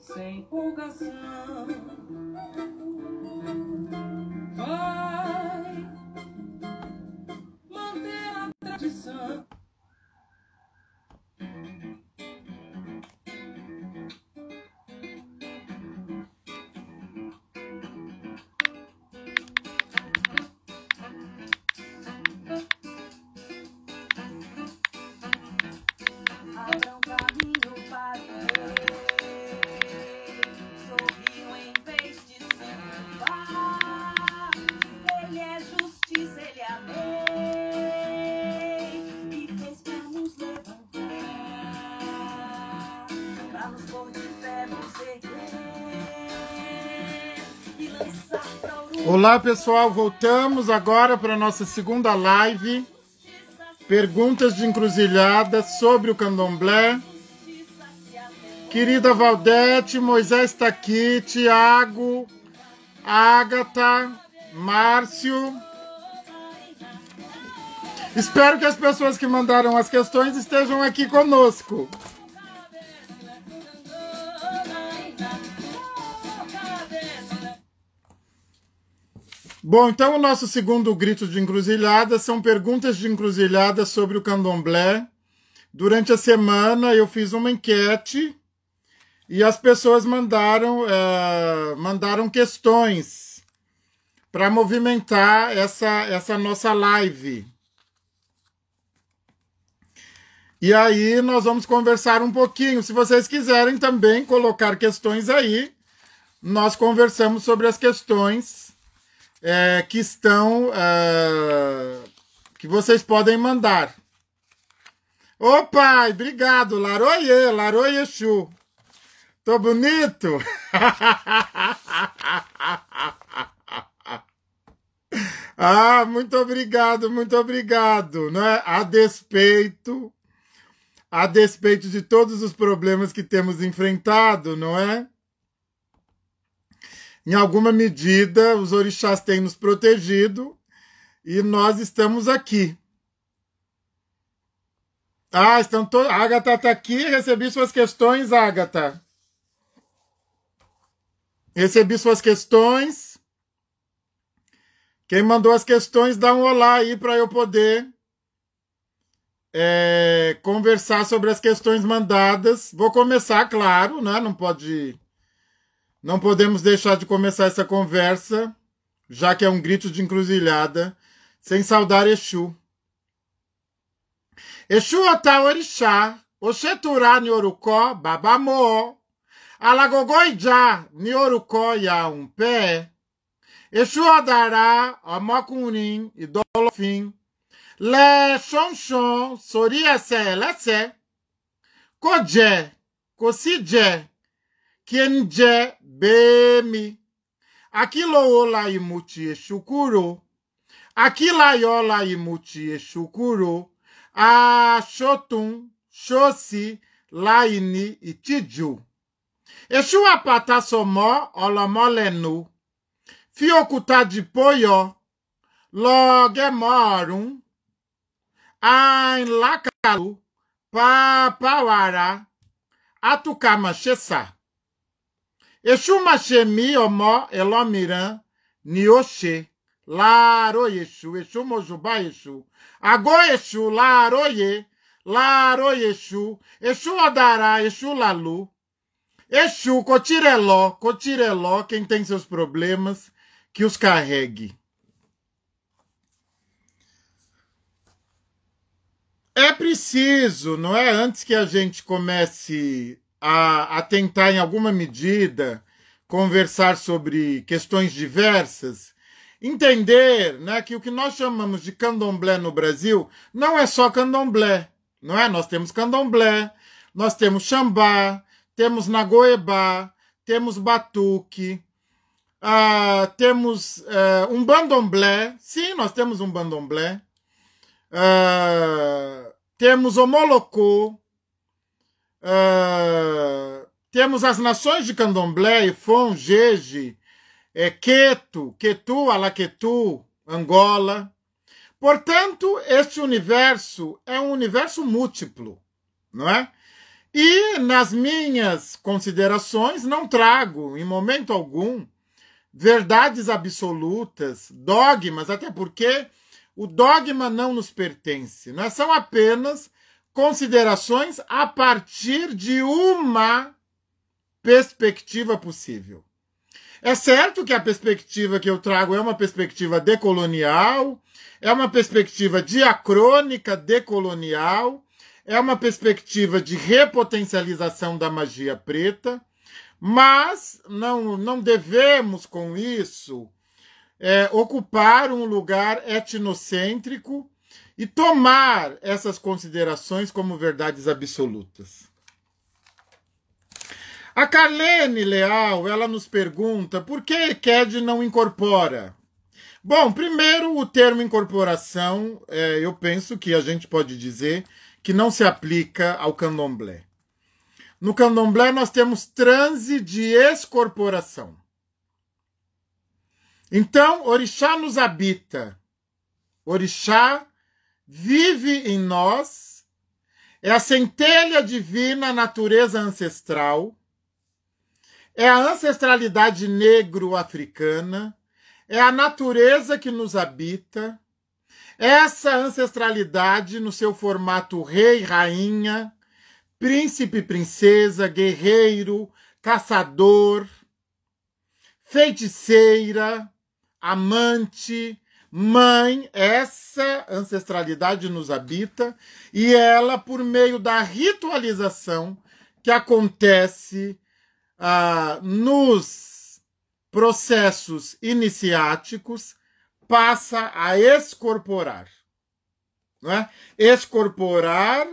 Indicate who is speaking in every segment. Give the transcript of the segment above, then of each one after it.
Speaker 1: sem empolgação. Vai Olá pessoal, voltamos agora para a nossa segunda live. Perguntas de encruzilhada sobre o candomblé. Querida Valdete, Moisés está aqui, Tiago, Ágata, Márcio. Espero que as pessoas que mandaram as questões estejam aqui conosco. Bom, então o nosso segundo grito de encruzilhada são perguntas de encruzilhada sobre o candomblé. Durante a semana eu fiz uma enquete e as pessoas mandaram, é, mandaram questões para movimentar essa, essa nossa live. E aí nós vamos conversar um pouquinho. Se vocês quiserem também colocar questões aí, nós conversamos sobre as questões é, que estão. Uh, que vocês podem mandar. Ô pai, obrigado. Laroie, Laroye Chu. Tô bonito? ah, muito obrigado, muito obrigado. Né? A despeito, a despeito de todos os problemas que temos enfrentado, não é? em alguma medida, os orixás têm nos protegido e nós estamos aqui. Ah, estão to... A Agatha está aqui, recebi suas questões, Agatha. Recebi suas questões. Quem mandou as questões, dá um olá aí para eu poder é, conversar sobre as questões mandadas. Vou começar, claro, né? Não pode não podemos deixar de começar essa conversa, já que é um grito de encruzilhada, sem saudar Exu. Exu Otá Orixá, Oxeturá Niorucó, Babamô, Alagogoijá pé. Yaumpé, Exu Odará, Omocunim e Dolofim, Lé Xonxon, Soriacé Lessé, Codjé, Cossidjé, kienje bemi akilo wola imuchie shukuro akila yola imuchie shukuro ashotun shosi laini ìtìjú èṣù àpáta sọ mọ́ ọlọ́mọ lẹ́nu fi òkúta jìpó yọ lọ gẹ́mọ́ ọ̀run àìlákàlù pàápàá wàrà Èṣù mà omo mí ọmọ ni oche ṣe láàárọ̀yè èṣù èṣù mọ̀zùbá èṣù àgọ́ èṣù láàárọ̀yè láàárọ̀yè èṣù èṣù ọ̀dàrà èṣù làlú èṣù kò tire quem tem seus problemas que os carregue. É preciso, não é? Antes que a gente comece a, a tentar, em alguma medida, conversar sobre questões diversas, entender né, que o que nós chamamos de candomblé no Brasil não é só candomblé, não é? Nós temos candomblé, nós temos xambá, temos nagoebá, temos batuque, uh, temos uh, um bandomblé, sim, nós temos um bandomblé, uh, temos o molocô, Uh, temos as nações de Candomblé, Ifon, Jeje, é, Queto, Quetu, Alaquetu, Angola. Portanto, este universo é um universo múltiplo, não é? E nas minhas considerações não trago, em momento algum, verdades absolutas, dogmas, até porque o dogma não nos pertence. Não é? São apenas considerações a partir de uma perspectiva possível. É certo que a perspectiva que eu trago é uma perspectiva decolonial, é uma perspectiva diacrônica decolonial, é uma perspectiva de repotencialização da magia preta, mas não, não devemos com isso é, ocupar um lugar etnocêntrico e tomar essas considerações como verdades absolutas. A Carlene Leal, ela nos pergunta por que Ked não incorpora? Bom, primeiro o termo incorporação, é, eu penso que a gente pode dizer que não se aplica ao candomblé. No candomblé nós temos transe de excorporação. Então, orixá nos habita. Orixá vive em nós, é a centelha divina, natureza ancestral, é a ancestralidade negro-africana, é a natureza que nos habita, essa ancestralidade no seu formato rei, rainha, príncipe, princesa, guerreiro, caçador, feiticeira, amante, Mãe, essa ancestralidade nos habita e ela, por meio da ritualização que acontece ah, nos processos iniciáticos, passa a escorporar, Não é? Escorporar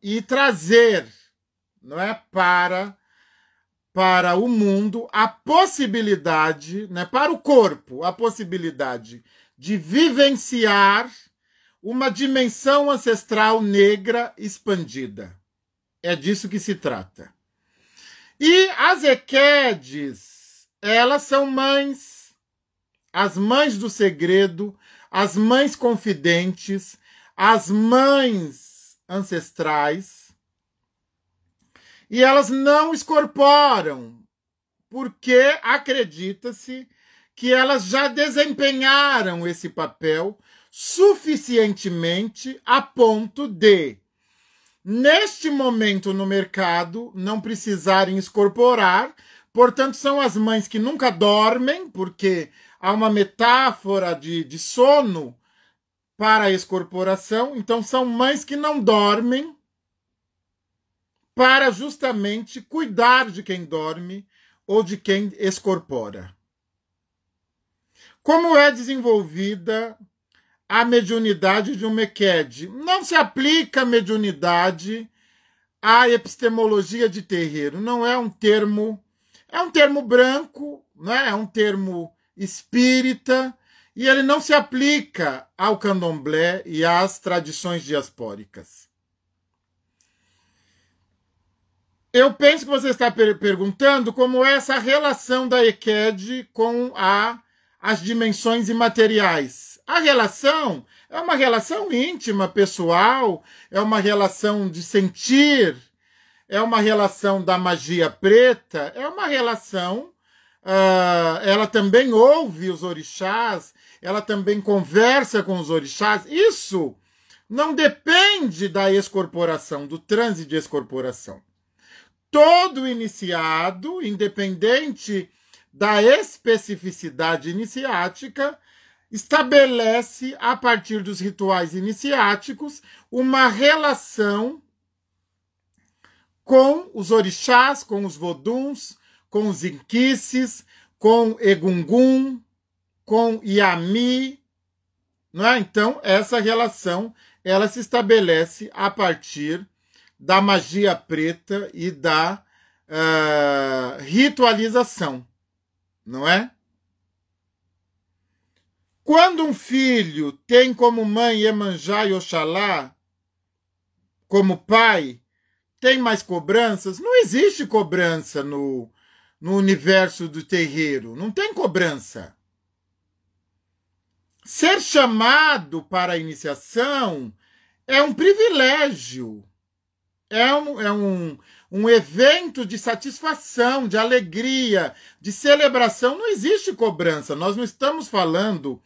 Speaker 1: e trazer não é? para, para o mundo a possibilidade, né? para o corpo, a possibilidade de vivenciar uma dimensão ancestral negra expandida. É disso que se trata. E as Equedes, elas são mães, as mães do segredo, as mães confidentes, as mães ancestrais. E elas não escorporam, porque acredita-se que elas já desempenharam esse papel suficientemente a ponto de, neste momento no mercado, não precisarem escorporar. Portanto, são as mães que nunca dormem, porque há uma metáfora de, de sono para a escorporação. Então, são mães que não dormem para justamente cuidar de quem dorme ou de quem escorpora. Como é desenvolvida a mediunidade de um Meked? Não se aplica a mediunidade à epistemologia de terreiro. Não é um termo, é um termo branco, né? é um termo espírita, e ele não se aplica ao candomblé e às tradições diaspóricas. Eu penso que você está per perguntando como é essa relação da EQED com a as dimensões imateriais. A relação é uma relação íntima, pessoal, é uma relação de sentir, é uma relação da magia preta, é uma relação. Uh, ela também ouve os orixás, ela também conversa com os orixás. Isso não depende da excorporação, do transe de excorporação. Todo iniciado, independente da especificidade iniciática, estabelece, a partir dos rituais iniciáticos, uma relação com os orixás, com os voduns, com os inquices, com Egungun, com Yami, não é? Então, essa relação ela se estabelece a partir da magia preta e da uh, ritualização não é? Quando um filho tem como mãe Iemanjá e Oxalá, como pai, tem mais cobranças? Não existe cobrança no, no universo do terreiro. Não tem cobrança. Ser chamado para a iniciação é um privilégio. É um, é um, um evento de satisfação, de alegria, de celebração, não existe cobrança. Nós não estamos falando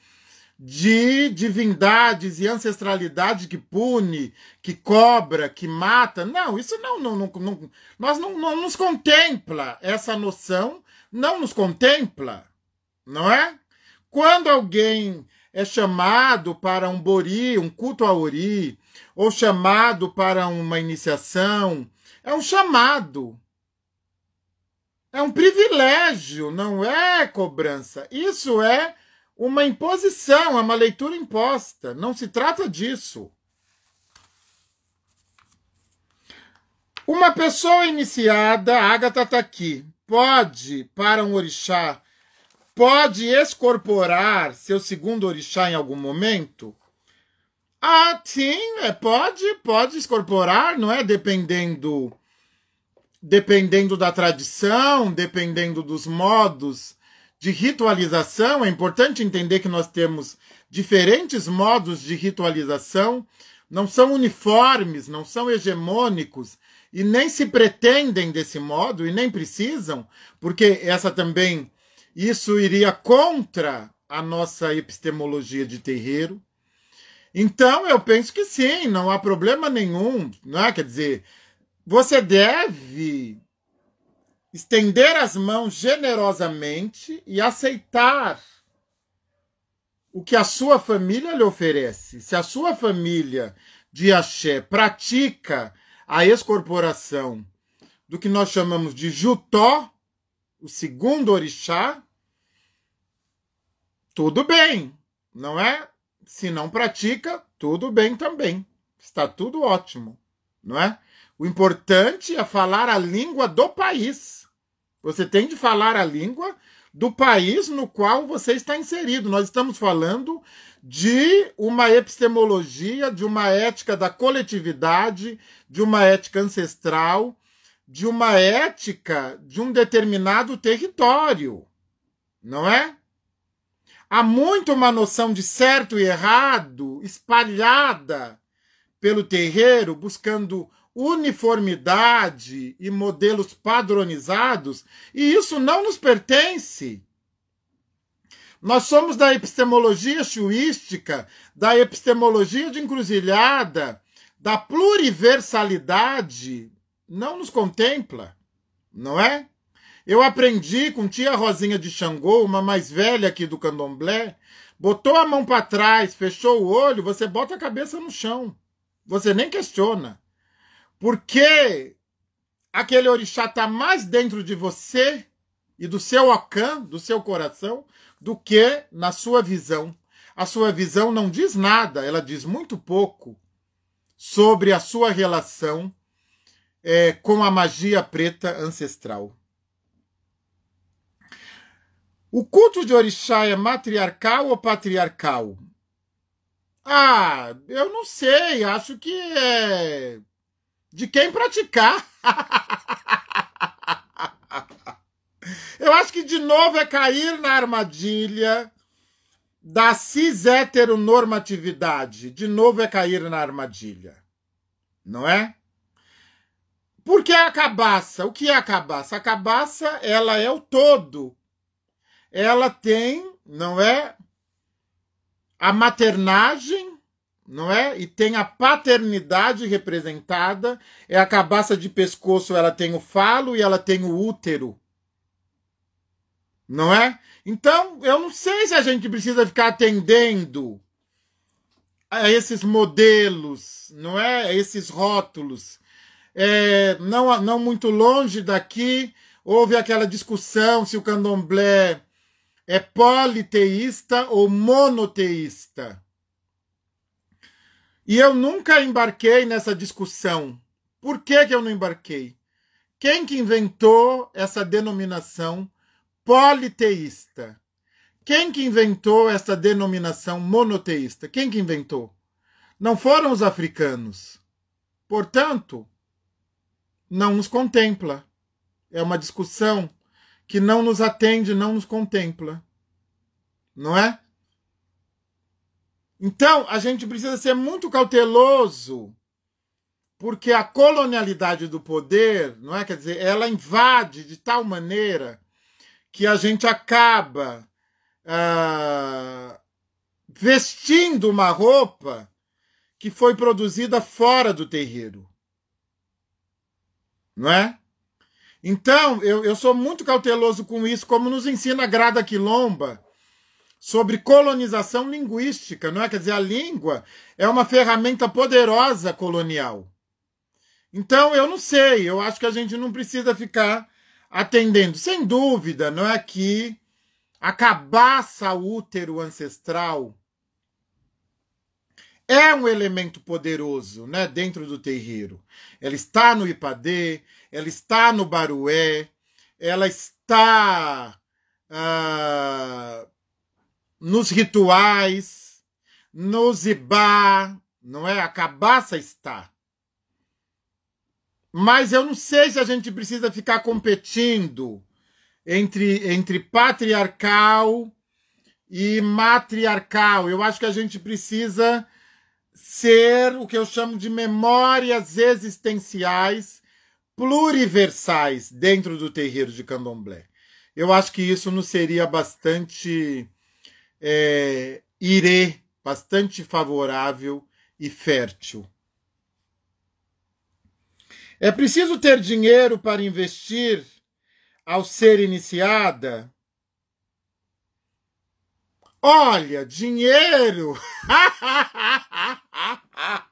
Speaker 1: de divindades e ancestralidade que pune, que cobra, que mata. Não, isso não, não, não, não nós não, não nos contempla essa noção, não nos contempla, não é? Quando alguém é chamado para um bori, um culto a ori, ou chamado para uma iniciação, é um chamado. É um privilégio, não é cobrança. Isso é uma imposição, é uma leitura imposta. Não se trata disso. Uma pessoa iniciada, a Agatha está aqui, pode, para um orixá, pode excorporar seu segundo orixá em algum momento? Ah, sim, é, pode, pode incorporar, não é? Dependendo, dependendo da tradição, dependendo dos modos de ritualização. É importante entender que nós temos diferentes modos de ritualização, não são uniformes, não são hegemônicos e nem se pretendem desse modo e nem precisam, porque essa também isso iria contra a nossa epistemologia de terreiro. Então, eu penso que sim, não há problema nenhum, não é? Quer dizer, você deve estender as mãos generosamente e aceitar o que a sua família lhe oferece. Se a sua família de axé pratica a excorporação do que nós chamamos de jutó, o segundo orixá, tudo bem, não é? Se não pratica, tudo bem também. Está tudo ótimo, não é? O importante é falar a língua do país. Você tem de falar a língua do país no qual você está inserido. Nós estamos falando de uma epistemologia, de uma ética da coletividade, de uma ética ancestral, de uma ética de um determinado território, não é? Há muito uma noção de certo e errado espalhada pelo terreiro, buscando uniformidade e modelos padronizados, e isso não nos pertence. Nós somos da epistemologia chuística, da epistemologia de encruzilhada, da pluriversalidade, não nos contempla, não é? Eu aprendi com tia Rosinha de Xangô, uma mais velha aqui do candomblé. Botou a mão para trás, fechou o olho, você bota a cabeça no chão. Você nem questiona. Porque aquele orixá está mais dentro de você e do seu alcã, do seu coração, do que na sua visão. A sua visão não diz nada, ela diz muito pouco sobre a sua relação é, com a magia preta ancestral. O culto de orixá é matriarcal ou patriarcal? Ah, eu não sei, acho que é de quem praticar. eu acho que de novo é cair na armadilha da cis-heteronormatividade. De novo é cair na armadilha. Não é? Porque a cabaça, o que é a cabaça? A cabaça, ela é o todo ela tem, não é? A maternagem, não é? E tem a paternidade representada, é a cabaça de pescoço, ela tem o falo e ela tem o útero. Não é? Então, eu não sei se a gente precisa ficar atendendo a esses modelos, não é? A esses rótulos. É, não, não muito longe daqui, houve aquela discussão se o candomblé é politeísta ou monoteísta. E eu nunca embarquei nessa discussão. Por que, que eu não embarquei? Quem que inventou essa denominação politeísta? Quem que inventou essa denominação monoteísta? Quem que inventou? Não foram os africanos. Portanto, não nos contempla. É uma discussão que não nos atende, não nos contempla. Não é? Então, a gente precisa ser muito cauteloso, porque a colonialidade do poder, não é? Quer dizer, ela invade de tal maneira que a gente acaba ah, vestindo uma roupa que foi produzida fora do terreiro. Não é? Então, eu, eu sou muito cauteloso com isso, como nos ensina a Grada Quilomba sobre colonização linguística, não é? Quer dizer, a língua é uma ferramenta poderosa colonial. Então, eu não sei, eu acho que a gente não precisa ficar atendendo. Sem dúvida, não é que a cabaça útero ancestral é um elemento poderoso né, dentro do terreiro. Ela está no Ipadê, ela está no Barué, ela está ah, nos rituais, no Zibá, não é? A cabaça está. Mas eu não sei se a gente precisa ficar competindo entre, entre patriarcal e matriarcal. Eu acho que a gente precisa ser o que eu chamo de memórias existenciais pluriversais dentro do terreiro de candomblé. Eu acho que isso nos seria bastante é, irê, bastante favorável e fértil. É preciso ter dinheiro para investir ao ser iniciada? Olha, dinheiro!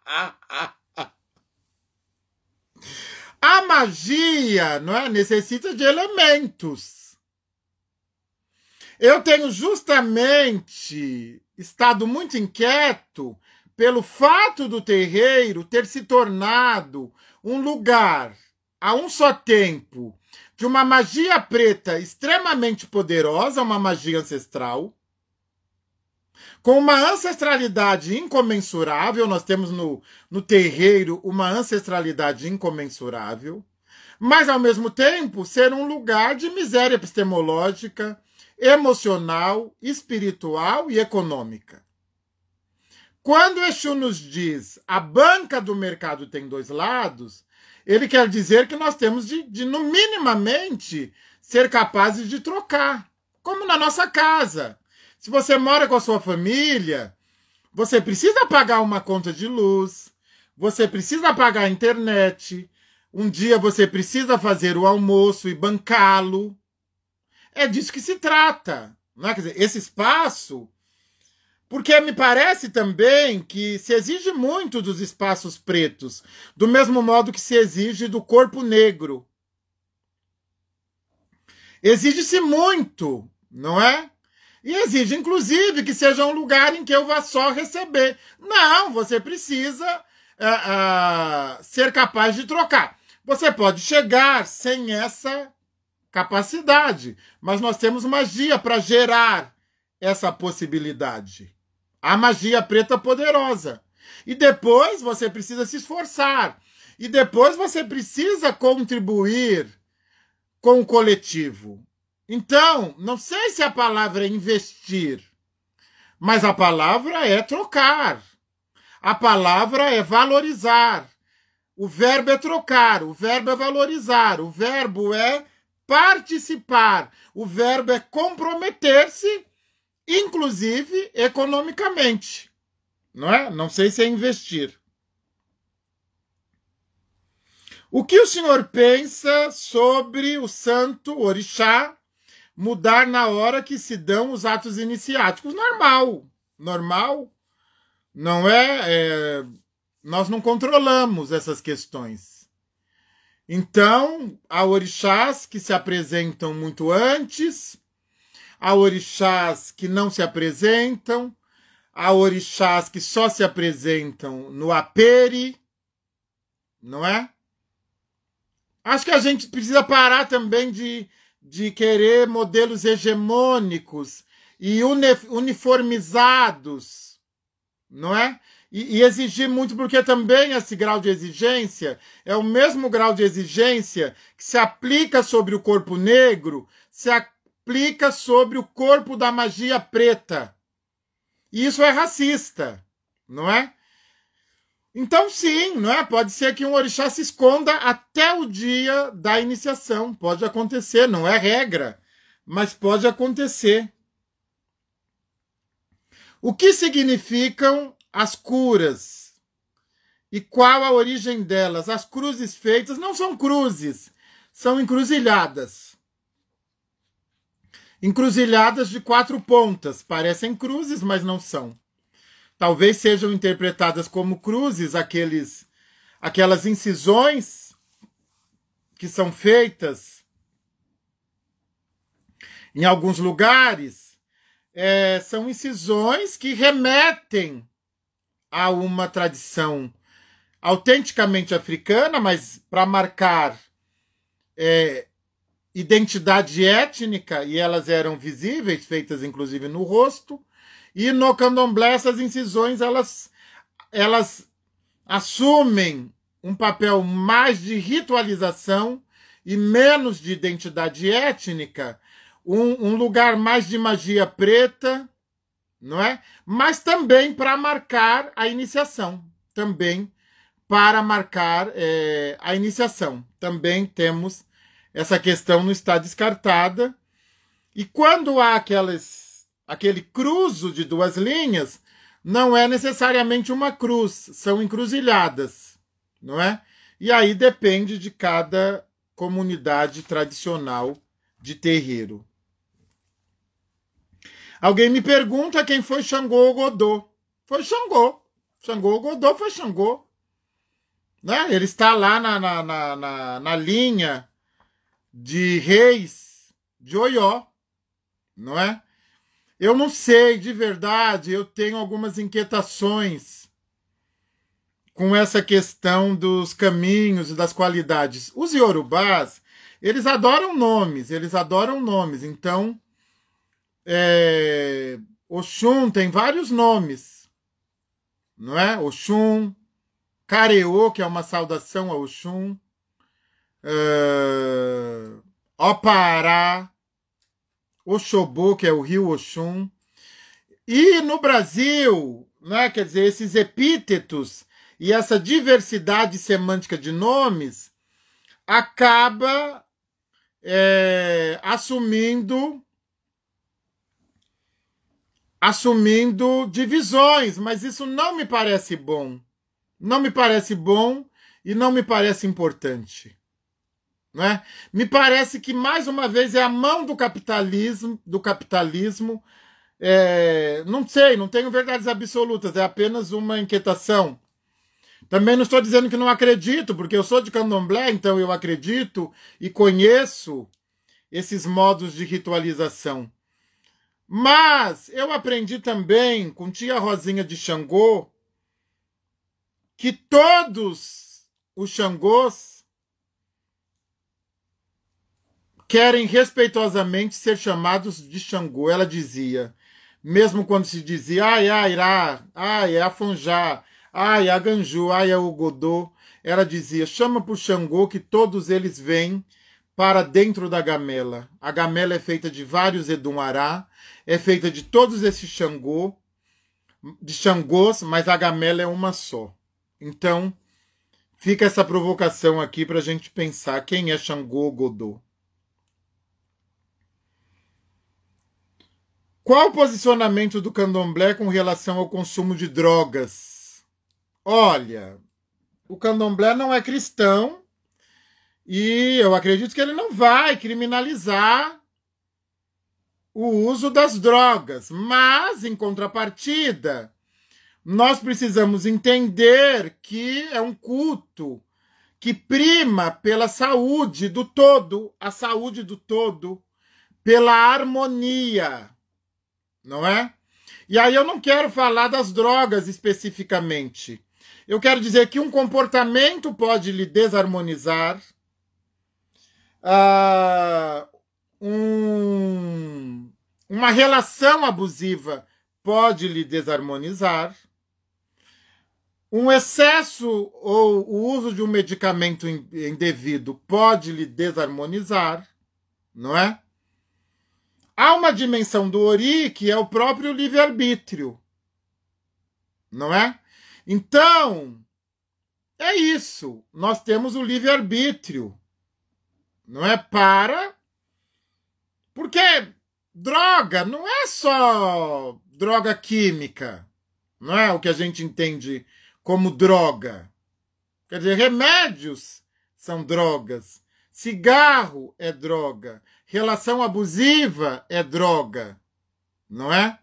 Speaker 1: A magia não é? necessita de elementos. Eu tenho justamente estado muito inquieto pelo fato do terreiro ter se tornado um lugar a um só tempo de uma magia preta extremamente poderosa, uma magia ancestral, com uma ancestralidade incomensurável, nós temos no, no terreiro uma ancestralidade incomensurável, mas ao mesmo tempo ser um lugar de miséria epistemológica, emocional, espiritual e econômica. Quando Exu nos diz a banca do mercado tem dois lados, ele quer dizer que nós temos de, de no minimamente, ser capazes de trocar, como na nossa casa. Se você mora com a sua família, você precisa pagar uma conta de luz, você precisa pagar a internet, um dia você precisa fazer o almoço e bancá-lo. É disso que se trata. Não é? Quer dizer, esse espaço. Porque me parece também que se exige muito dos espaços pretos, do mesmo modo que se exige do corpo negro. Exige-se muito, não é? E exige, inclusive, que seja um lugar em que eu vá só receber. Não, você precisa uh, uh, ser capaz de trocar. Você pode chegar sem essa capacidade, mas nós temos magia para gerar essa possibilidade. A magia preta poderosa. E depois você precisa se esforçar. E depois você precisa contribuir com o coletivo. Então, não sei se a palavra é investir, mas a palavra é trocar. A palavra é valorizar. O verbo é trocar, o verbo é valorizar, o verbo é participar, o verbo é comprometer-se, inclusive economicamente. Não é? Não sei se é investir. O que o senhor pensa sobre o santo orixá mudar na hora que se dão os atos iniciáticos. Normal, normal. Não é, é nós não controlamos essas questões. Então, há orixás que se apresentam muito antes, há orixás que não se apresentam, há orixás que só se apresentam no apere, não é? Acho que a gente precisa parar também de de querer modelos hegemônicos e uniformizados, não é? E, e exigir muito, porque também esse grau de exigência é o mesmo grau de exigência que se aplica sobre o corpo negro, se aplica sobre o corpo da magia preta. E isso é racista, não é? Então, sim, não é? Pode ser que um orixá se esconda até o dia da iniciação. Pode acontecer, não é regra, mas pode acontecer. O que significam as curas? E qual a origem delas? As cruzes feitas não são cruzes, são encruzilhadas. Encruzilhadas de quatro pontas. Parecem cruzes, mas não são. Talvez sejam interpretadas como cruzes aqueles, aquelas incisões que são feitas em alguns lugares. É, são incisões que remetem a uma tradição autenticamente africana, mas para marcar é, identidade étnica, e elas eram visíveis, feitas inclusive no rosto, e no candomblé essas incisões elas elas assumem um papel mais de ritualização e menos de identidade étnica, um, um lugar mais de magia preta, não é? Mas também para marcar a iniciação, também para marcar é, a iniciação. Também temos essa questão não está descartada. E quando há aquelas aquele cruzo de duas linhas, não é necessariamente uma cruz, são encruzilhadas, não é? E aí depende de cada comunidade tradicional de terreiro. Alguém me pergunta quem foi Xangô ou Godô. Foi Xangô. Xangô ou Godô foi Xangô. Né? Ele está lá na, na, na, na linha de reis de Oió, não é? Eu não sei, de verdade, eu tenho algumas inquietações com essa questão dos caminhos e das qualidades. Os iorubás, eles adoram nomes, eles adoram nomes. Então, é, Oxum tem vários nomes, não é? Oxum, Careô, que é uma saudação a Oxum, uh, Opará, Oxobô, que é o rio Oxum. E no Brasil, né, quer dizer, esses epítetos e essa diversidade semântica de nomes acaba é, assumindo assumindo divisões, mas isso não me parece bom. Não me parece bom e não me parece importante. Né? Me parece que mais uma vez é a mão do capitalismo, do capitalismo. É, não sei, não tenho verdades absolutas, é apenas uma inquietação. Também não estou dizendo que não acredito, porque eu sou de Candomblé, então eu acredito e conheço esses modos de ritualização. Mas eu aprendi também com tia Rosinha de Xangô que todos os Xangôs querem respeitosamente ser chamados de Xangô. Ela dizia, mesmo quando se dizia ai, ai, irá, ai, é Afonjá, ai, é aganju, ai, é Ogodô, ela dizia, chama por Xangô que todos eles vêm para dentro da gamela. A gamela é feita de vários Edumará, é feita de todos esses Xangô, de Xangôs, mas a gamela é uma só. Então, fica essa provocação aqui para a gente pensar quem é Xangô Godô. Qual o posicionamento do candomblé com relação ao consumo de drogas? Olha, o candomblé não é cristão e eu acredito que ele não vai criminalizar o uso das drogas, mas, em contrapartida, nós precisamos entender que é um culto que prima pela saúde do todo, a saúde do todo, pela harmonia não é? E aí eu não quero falar das drogas especificamente. Eu quero dizer que um comportamento pode lhe desarmonizar, uh, um, uma relação abusiva pode lhe desarmonizar, um excesso ou o uso de um medicamento indevido pode lhe desarmonizar, não é? Há uma dimensão do Ori que é o próprio livre-arbítrio. Não é? Então, é isso. Nós temos o livre-arbítrio. Não é para. Porque droga não é só droga química. Não é o que a gente entende como droga. Quer dizer, remédios são drogas. Cigarro é droga relação abusiva é droga, não é?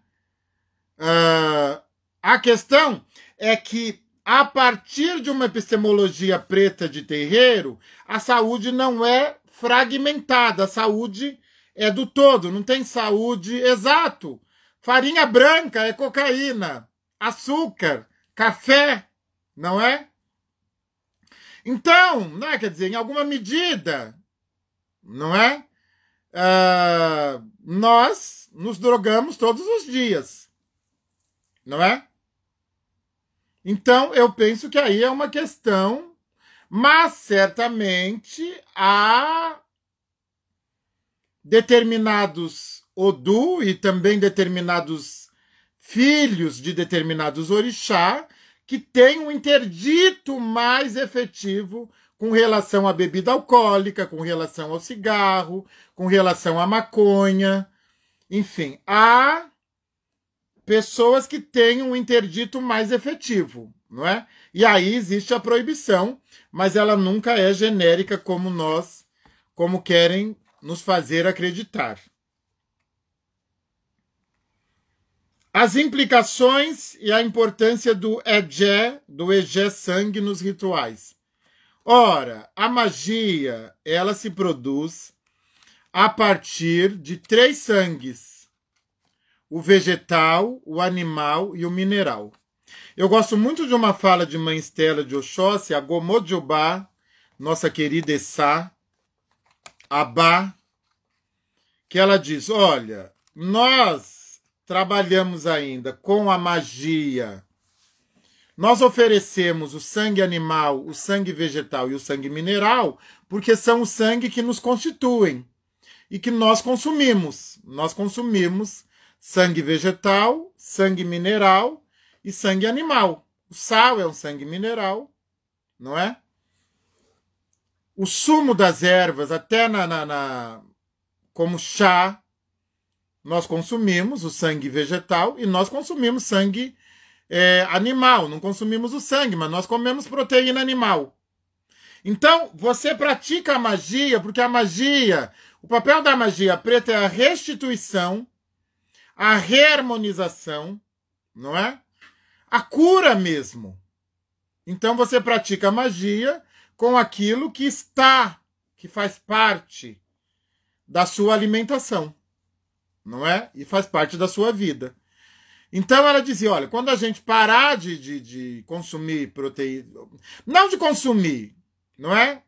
Speaker 1: Uh, a questão é que, a partir de uma epistemologia preta de terreiro, a saúde não é fragmentada, a saúde é do todo, não tem saúde exato. Farinha branca é cocaína, açúcar, café, não é? Então, né, quer dizer, em alguma medida, não é? uh, nós nos drogamos todos os dias, não é? Então, eu penso que aí é uma questão, mas certamente há determinados Odu e também determinados filhos de determinados orixá que têm um interdito mais efetivo com relação à bebida alcoólica, com relação ao cigarro, com relação à maconha. Enfim, há pessoas que têm um interdito mais efetivo, não é? E aí existe a proibição, mas ela nunca é genérica como nós, como querem nos fazer acreditar. As implicações e a importância do EGE, do EGE sangue nos rituais. Ora, a magia, ela se produz a partir de três sangues: o vegetal, o animal e o mineral. Eu gosto muito de uma fala de Mãe Estela de Oxóssi, a Gomodjubá, nossa querida Essá, Abá, que ela diz: olha, nós trabalhamos ainda com a magia nós oferecemos o sangue animal, o sangue vegetal e o sangue mineral, porque são o sangue que nos constituem e que nós consumimos. Nós consumimos sangue vegetal, sangue mineral e sangue animal. O sal é um sangue mineral, não é? O sumo das ervas, até na, na, na como chá, nós consumimos o sangue vegetal e nós consumimos sangue é, animal, não consumimos o sangue, mas nós comemos proteína animal. Então, você pratica a magia, porque a magia, o papel da magia preta é a restituição, a reharmonização, não é? A cura mesmo. Então, você pratica a magia com aquilo que está, que faz parte da sua alimentação, não é? E faz parte da sua vida. Então ela dizia: olha, quando a gente parar de, de, de consumir proteína. Não de consumir, não é?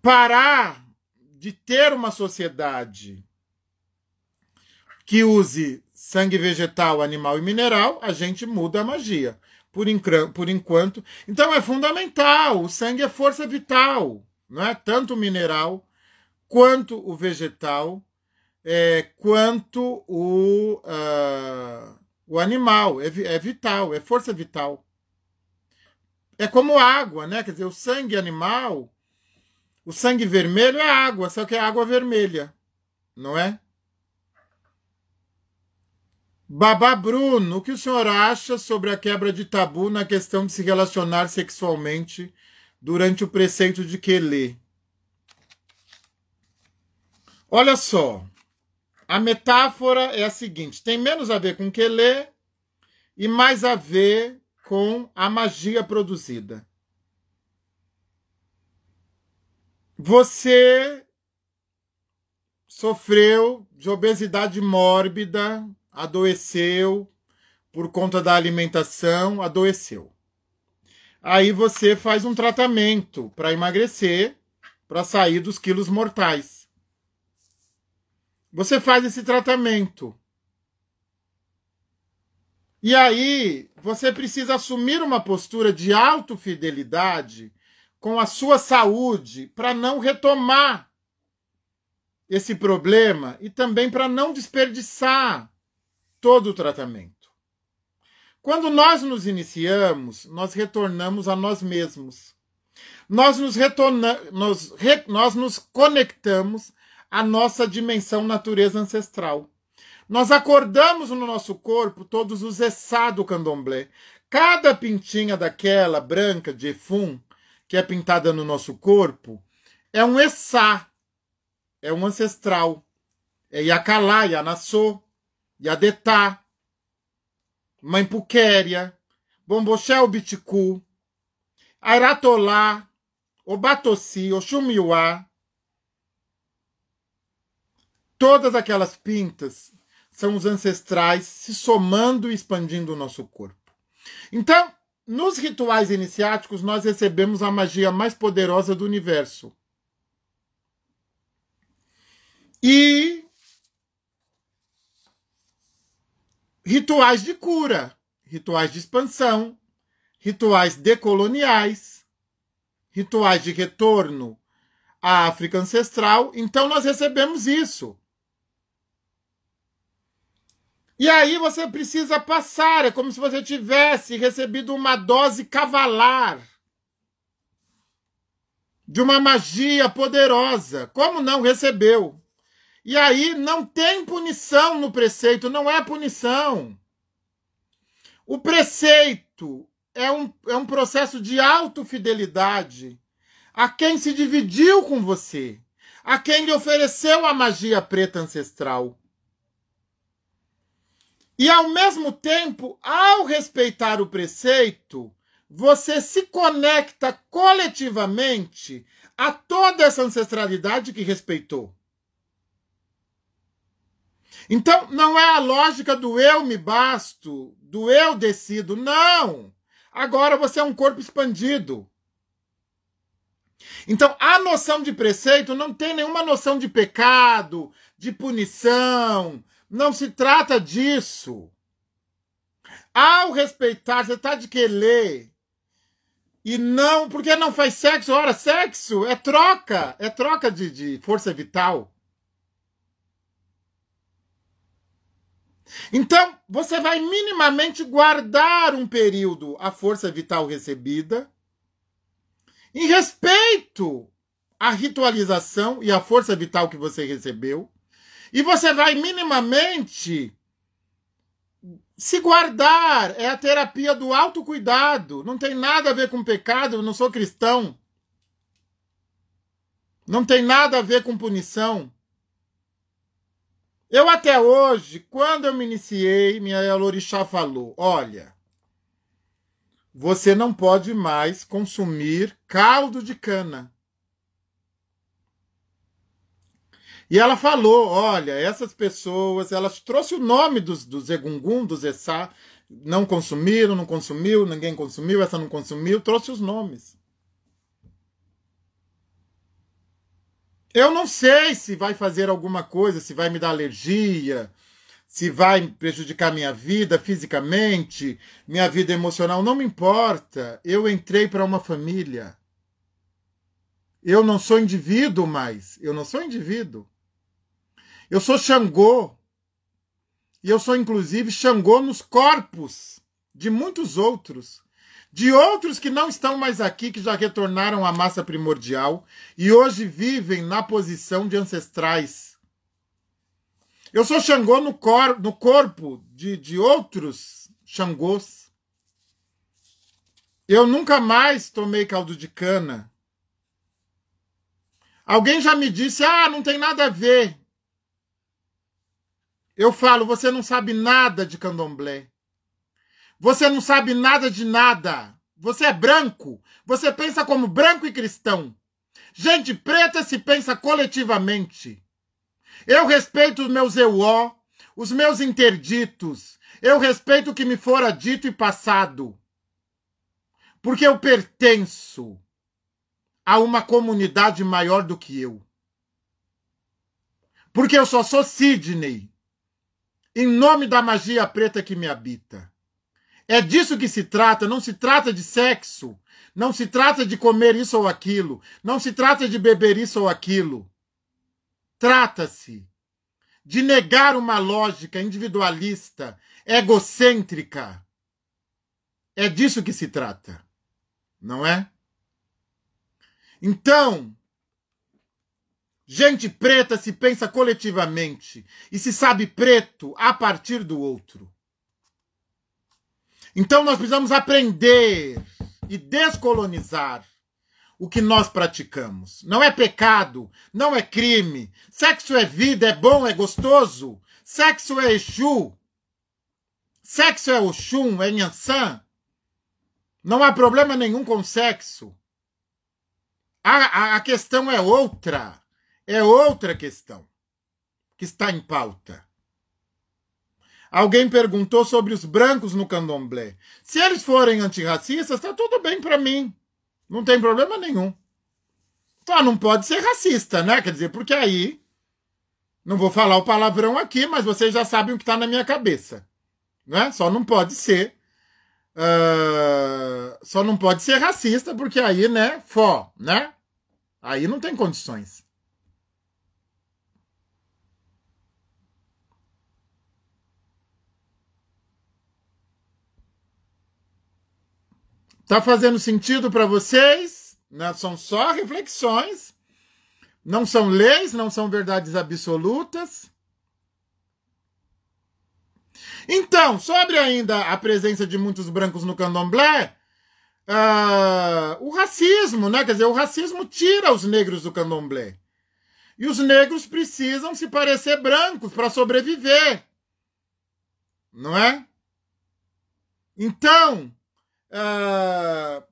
Speaker 1: Parar de ter uma sociedade que use sangue vegetal, animal e mineral, a gente muda a magia. Por, por enquanto. Então é fundamental. O sangue é força vital. Não é? Tanto o mineral quanto o vegetal é, quanto o, uh, o animal. É, é vital, é força vital. É como água, né? Quer dizer, o sangue animal, o sangue vermelho é água, só que é água vermelha, não é? Babá Bruno, o que o senhor acha sobre a quebra de tabu na questão de se relacionar sexualmente durante o preceito de Kelê? Olha só, a metáfora é a seguinte: tem menos a ver com que ler e mais a ver com a magia produzida. Você sofreu de obesidade mórbida, adoeceu por conta da alimentação, adoeceu. Aí você faz um tratamento para emagrecer, para sair dos quilos mortais. Você faz esse tratamento. E aí, você precisa assumir uma postura de autofidelidade com a sua saúde para não retomar esse problema e também para não desperdiçar todo o tratamento. Quando nós nos iniciamos, nós retornamos a nós mesmos. Nós nos, retorna nós, re nós nos conectamos a nossa dimensão natureza ancestral. Nós acordamos no nosso corpo todos os essá do candomblé. Cada pintinha daquela branca de efum, que é pintada no nosso corpo, é um essá, é um ancestral. É Yakalá, Yanassô, Yadetá, Mãe Puquéria, Bomboxé Obiticu, Airatolá, Obatossi, Oxumiuá, Todas aquelas pintas são os ancestrais se somando e expandindo o nosso corpo. Então, nos rituais iniciáticos, nós recebemos a magia mais poderosa do universo. E rituais de cura, rituais de expansão, rituais decoloniais, rituais de retorno à África ancestral. Então, nós recebemos isso. E aí você precisa passar, é como se você tivesse recebido uma dose cavalar de uma magia poderosa. Como não recebeu? E aí não tem punição no preceito, não é punição. O preceito é um, é um processo de autofidelidade a quem se dividiu com você, a quem lhe ofereceu a magia preta ancestral. E ao mesmo tempo, ao respeitar o preceito, você se conecta coletivamente a toda essa ancestralidade que respeitou. Então, não é a lógica do eu me basto, do eu decido, não. Agora você é um corpo expandido. Então, a noção de preceito não tem nenhuma noção de pecado, de punição, não se trata disso. Ao respeitar, você está de querer. E não, porque não faz sexo, ora, sexo é troca, é troca de, de força vital. Então, você vai minimamente guardar um período a força vital recebida, em respeito à ritualização e à força vital que você recebeu, e você vai minimamente se guardar. É a terapia do autocuidado. Não tem nada a ver com pecado, não sou cristão. Não tem nada a ver com punição. Eu até hoje, quando eu me iniciei, minha Lorixá falou: olha, você não pode mais consumir caldo de cana. E ela falou: olha, essas pessoas, elas trouxe o nome dos, dos Egungun, dos Essá, não consumiram, não consumiu, ninguém consumiu, essa não consumiu, trouxe os nomes. Eu não sei se vai fazer alguma coisa, se vai me dar alergia, se vai prejudicar minha vida fisicamente, minha vida emocional, não me importa. Eu entrei para uma família. Eu não sou indivíduo mais, eu não sou indivíduo. Eu sou Xangô. E eu sou, inclusive, Xangô nos corpos de muitos outros. De outros que não estão mais aqui, que já retornaram à massa primordial e hoje vivem na posição de ancestrais. Eu sou Xangô no, cor no corpo de, de outros Xangôs. Eu nunca mais tomei caldo de cana. Alguém já me disse: ah, não tem nada a ver. Eu falo, você não sabe nada de candomblé. Você não sabe nada de nada. Você é branco. Você pensa como branco e cristão. Gente preta se pensa coletivamente. Eu respeito os meus euó, os meus interditos. Eu respeito o que me fora dito e passado. Porque eu pertenço a uma comunidade maior do que eu. Porque eu só sou Sidney em nome da magia preta que me habita. É disso que se trata, não se trata de sexo, não se trata de comer isso ou aquilo, não se trata de beber isso ou aquilo. Trata-se de negar uma lógica individualista, egocêntrica. É disso que se trata, não é? Então, Gente preta se pensa coletivamente e se sabe preto a partir do outro. Então nós precisamos aprender e descolonizar o que nós praticamos. Não é pecado, não é crime. Sexo é vida, é bom, é gostoso. Sexo é Exu. Sexo é Oxum, é Nhansan. Não há problema nenhum com sexo. A, a, a questão é outra é outra questão que está em pauta. Alguém perguntou sobre os brancos no candomblé. Se eles forem antirracistas, está tudo bem para mim. Não tem problema nenhum. Só não pode ser racista, né? Quer dizer, porque aí. Não vou falar o palavrão aqui, mas vocês já sabem o que está na minha cabeça. Né? Só não pode ser. Uh, só não pode ser racista, porque aí, né? Fó, né? Aí não tem condições. Tá fazendo sentido para vocês? Né? São só reflexões. Não são leis, não são verdades absolutas. Então, sobre ainda a presença de muitos brancos no candomblé, uh, o racismo, né? Quer dizer, o racismo tira os negros do candomblé. E os negros precisam se parecer brancos para sobreviver. Não é? Então, ah,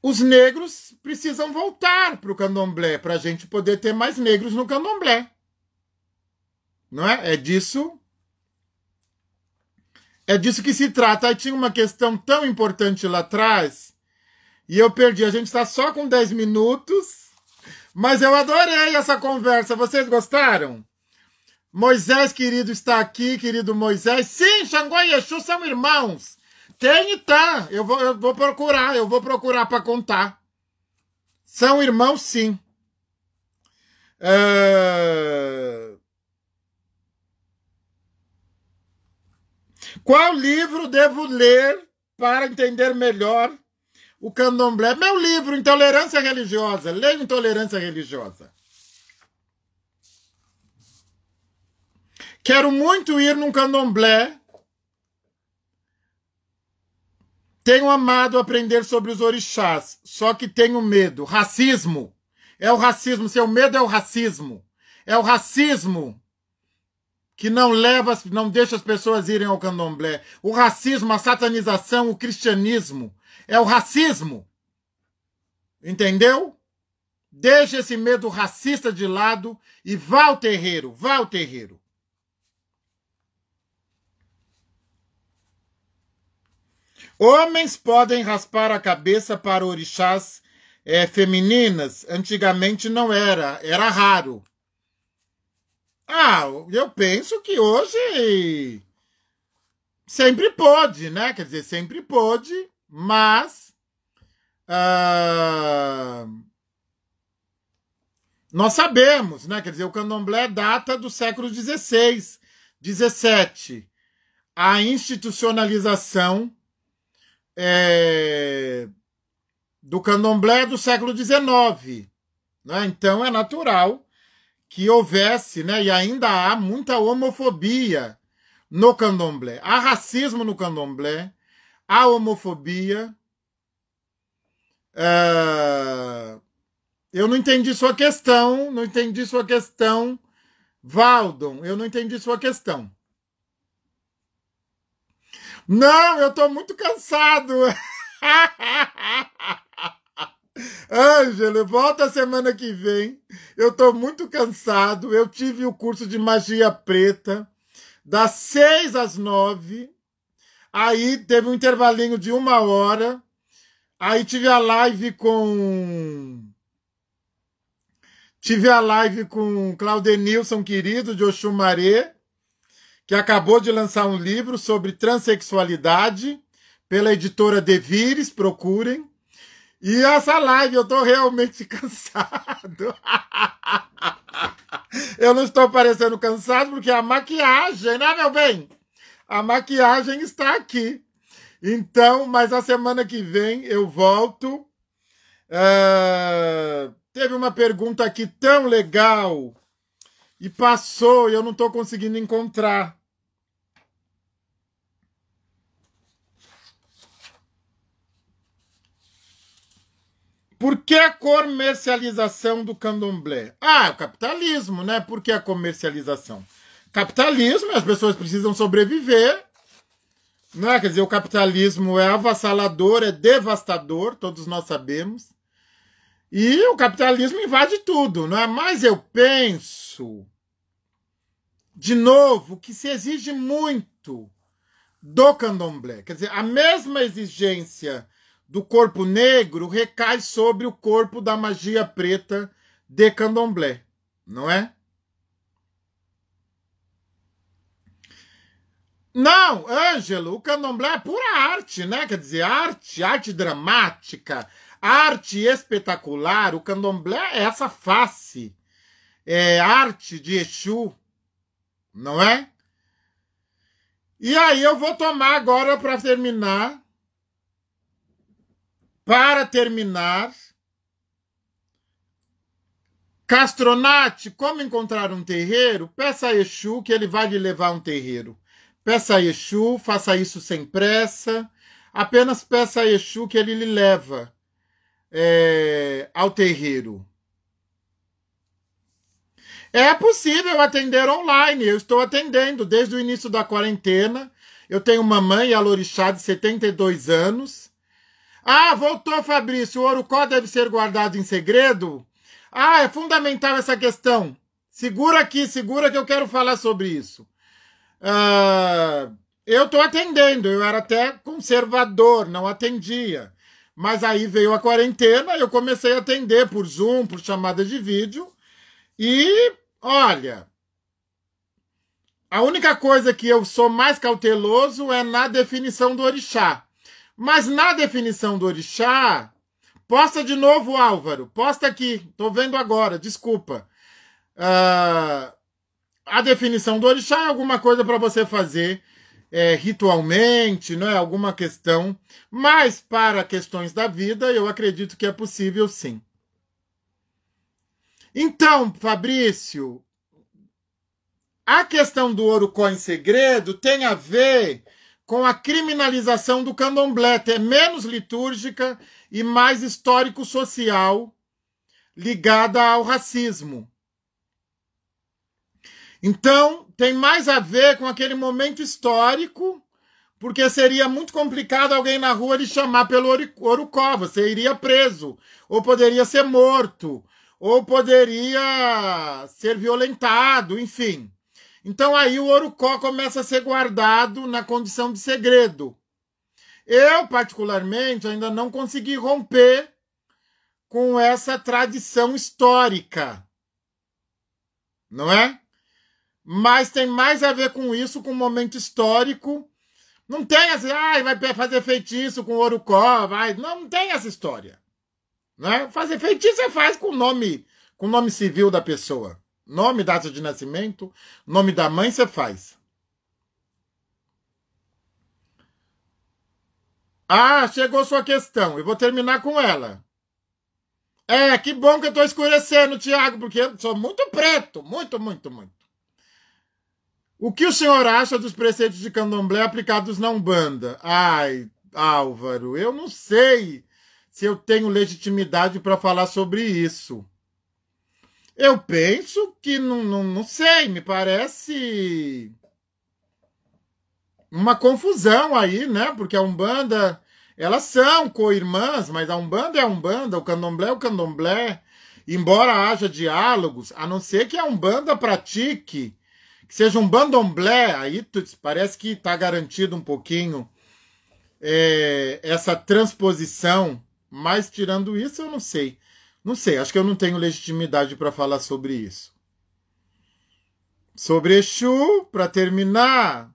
Speaker 1: os negros precisam voltar para o candomblé para a gente poder ter mais negros no candomblé. Não é? É disso. É disso que se trata. Aí tinha uma questão tão importante lá atrás e eu perdi. A gente está só com 10 minutos, mas eu adorei essa conversa. Vocês gostaram? Moisés, querido, está aqui, querido Moisés. Sim, Xangô e Exu são irmãos. Tem e tá. Eu vou, eu vou procurar, eu vou procurar para contar. São irmãos, sim. É, qual livro devo ler para entender melhor o candomblé? Meu livro, Intolerância Religiosa. Leia Intolerância Religiosa. Quero muito ir num candomblé. Tenho amado aprender sobre os orixás, só que tenho medo. Racismo. É o racismo. Seu medo é o racismo. É o racismo que não leva, não deixa as pessoas irem ao candomblé. O racismo, a satanização, o cristianismo. É o racismo. Entendeu? Deixa esse medo racista de lado e vá ao terreiro, vá ao terreiro. Homens podem raspar a cabeça para orixás é, femininas. Antigamente não era, era raro. Ah, eu penso que hoje sempre pôde, né? Quer dizer, sempre pôde, mas ah, nós sabemos, né? Quer dizer, o candomblé data do século XVI, XVII. A institucionalização é, do candomblé do século XIX. Né? Então é natural que houvesse, né, e ainda há muita homofobia no candomblé. Há racismo no candomblé, há homofobia. É... Eu não entendi sua questão, não entendi sua questão, Valdon, eu não entendi sua questão. Não, eu tô muito cansado. Ângelo, volta semana que vem. Eu tô muito cansado. Eu tive o curso de magia preta das seis às nove. Aí teve um intervalinho de uma hora. Aí tive a live com. Tive a live com Claudenilson, querido, de Oxumaré que acabou de lançar um livro sobre transexualidade pela editora Devires, procurem. E essa live, eu estou realmente cansado. eu não estou parecendo cansado porque a maquiagem, né, meu bem? A maquiagem está aqui. Então, mas a semana que vem eu volto. Uh, teve uma pergunta aqui tão legal e passou e eu não estou conseguindo encontrar. Por que a comercialização do candomblé? Ah, é o capitalismo, né? Por que a comercialização? Capitalismo, as pessoas precisam sobreviver. Né? Quer dizer, o capitalismo é avassalador, é devastador, todos nós sabemos. E o capitalismo invade tudo, não é? Mas eu penso, de novo, que se exige muito do candomblé. Quer dizer, a mesma exigência do corpo negro recai sobre o corpo da magia preta de candomblé, não é? Não, Ângelo, o candomblé é pura arte, né? Quer dizer, arte, arte dramática, arte espetacular. O candomblé é essa face, é arte de Exu, não é? E aí eu vou tomar agora para terminar para terminar, Castronati, como encontrar um terreiro? Peça a Exu que ele vai lhe levar um terreiro. Peça a Exu, faça isso sem pressa. Apenas peça a Exu que ele lhe leva é, ao terreiro. É possível atender online. Eu estou atendendo desde o início da quarentena. Eu tenho mamãe, Lorixá, de 72 anos. Ah, voltou Fabrício, o Orucó deve ser guardado em segredo? Ah, é fundamental essa questão. Segura aqui, segura que eu quero falar sobre isso. Uh, eu estou atendendo, eu era até conservador, não atendia. Mas aí veio a quarentena, eu comecei a atender por Zoom, por chamada de vídeo. E, olha, a única coisa que eu sou mais cauteloso é na definição do orixá. Mas na definição do orixá, posta de novo, Álvaro, posta aqui, estou vendo agora, desculpa. Uh, a definição do orixá é alguma coisa para você fazer é, ritualmente, não é alguma questão, mas para questões da vida eu acredito que é possível sim. Então, Fabrício, a questão do Orucó em segredo tem a ver com a criminalização do candomblé, que é menos litúrgica e mais histórico-social, ligada ao racismo. Então, tem mais a ver com aquele momento histórico, porque seria muito complicado alguém na rua lhe chamar pelo Orucó, você iria preso, ou poderia ser morto, ou poderia ser violentado, enfim. Então aí o Orucó começa a ser guardado na condição de segredo. Eu, particularmente, ainda não consegui romper com essa tradição histórica. Não é? Mas tem mais a ver com isso, com o momento histórico. Não tem assim, ah, vai fazer feitiço com Orucó, vai. Não, não tem essa história. É? Fazer feitiço você faz com o nome, com o nome civil da pessoa nome, data de nascimento, nome da mãe você faz. Ah, chegou sua questão. Eu vou terminar com ela. É, que bom que eu tô escurecendo, Tiago, porque eu sou muito preto. Muito, muito, muito. O que o senhor acha dos preceitos de candomblé aplicados na Umbanda? Ai, Álvaro, eu não sei se eu tenho legitimidade para falar sobre isso. Eu penso que não, não, não sei, me parece uma confusão aí, né? Porque a Umbanda, elas são co-irmãs, mas a Umbanda é a Umbanda, o Candomblé é o Candomblé. Embora haja diálogos, a não ser que a Umbanda pratique, que seja um bandomblé, aí parece que está garantido um pouquinho é, essa transposição, mas tirando isso, eu não sei. Não sei, acho que eu não tenho legitimidade para falar sobre isso. Sobre Exu, para terminar,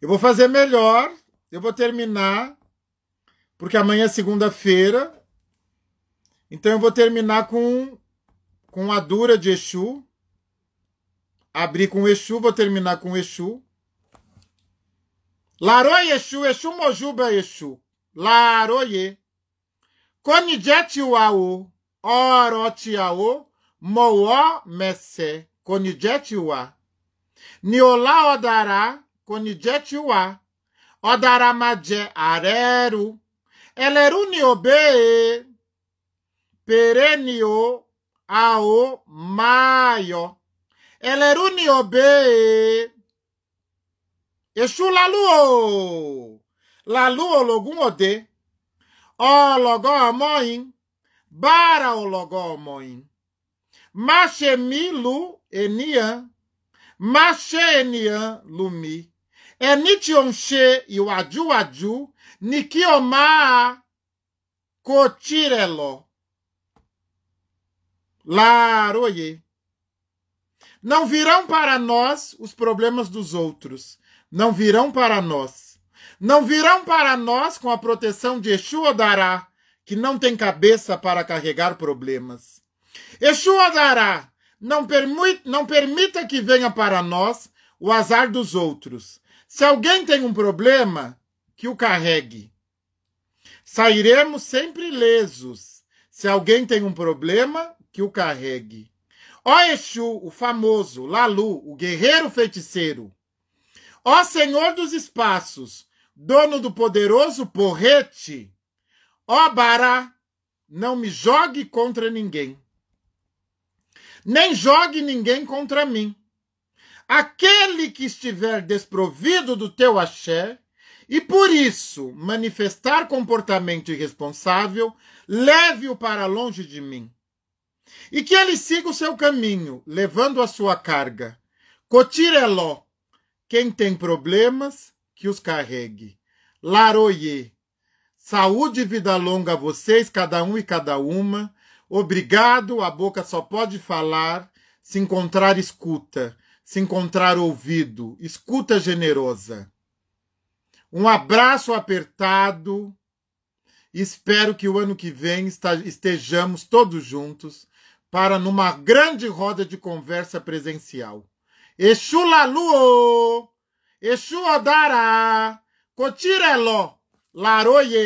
Speaker 1: eu vou fazer melhor, eu vou terminar, porque amanhã é segunda-feira, então eu vou terminar com, com a dura de Exu, abrir com Exu, vou terminar com Exu. Laroie Exu, Exu Mojuba Exu, Laroie. Konijẹ́ tiwawo ọ̀rọ̀ tiawo mọ̀wọ́ mẹsẹ̀ konijẹ́ tiwa. Ní ọ̀la ọ̀dàrà konijẹ́ tiwa odara máa jẹ àrẹ́rù ẹlẹ́rù ni òbéè pèrè ni ó a ó máa yọ ẹlẹ́rù ni òbéè èṣù lálù ò lálù ológun òde. O mọ́yìn bára bara mọ́yìn má ṣe mí lu ènìyàn má ṣe lumi, e mi ẹni tí ó ń o máa kó tirẹ̀ lọ Não virão para nós os problemas dos outros, não virão para nós não virão para nós com a proteção de Exu Odará, que não tem cabeça para carregar problemas. Exu Odará, não, não permita que venha para nós o azar dos outros. Se alguém tem um problema, que o carregue. Sairemos sempre lesos. Se alguém tem um problema, que o carregue. Ó Exu, o famoso, Lalu, o guerreiro feiticeiro. Ó Senhor dos espaços, dono do poderoso porrete, ó Bará, não me jogue contra ninguém, nem jogue ninguém contra mim. Aquele que estiver desprovido do teu axé e por isso manifestar comportamento irresponsável, leve-o para longe de mim. E que ele siga o seu caminho, levando a sua carga. Cotireló, quem tem problemas, que os carregue. Laroye Saúde e vida longa a vocês, cada um e cada uma. Obrigado, a boca só pode falar, se encontrar escuta, se encontrar ouvido, escuta generosa. Um abraço apertado. Espero que o ano que vem estejamos todos juntos para numa grande roda de conversa presencial. Exu Laluô! Èṣù ọ̀dára kò laroye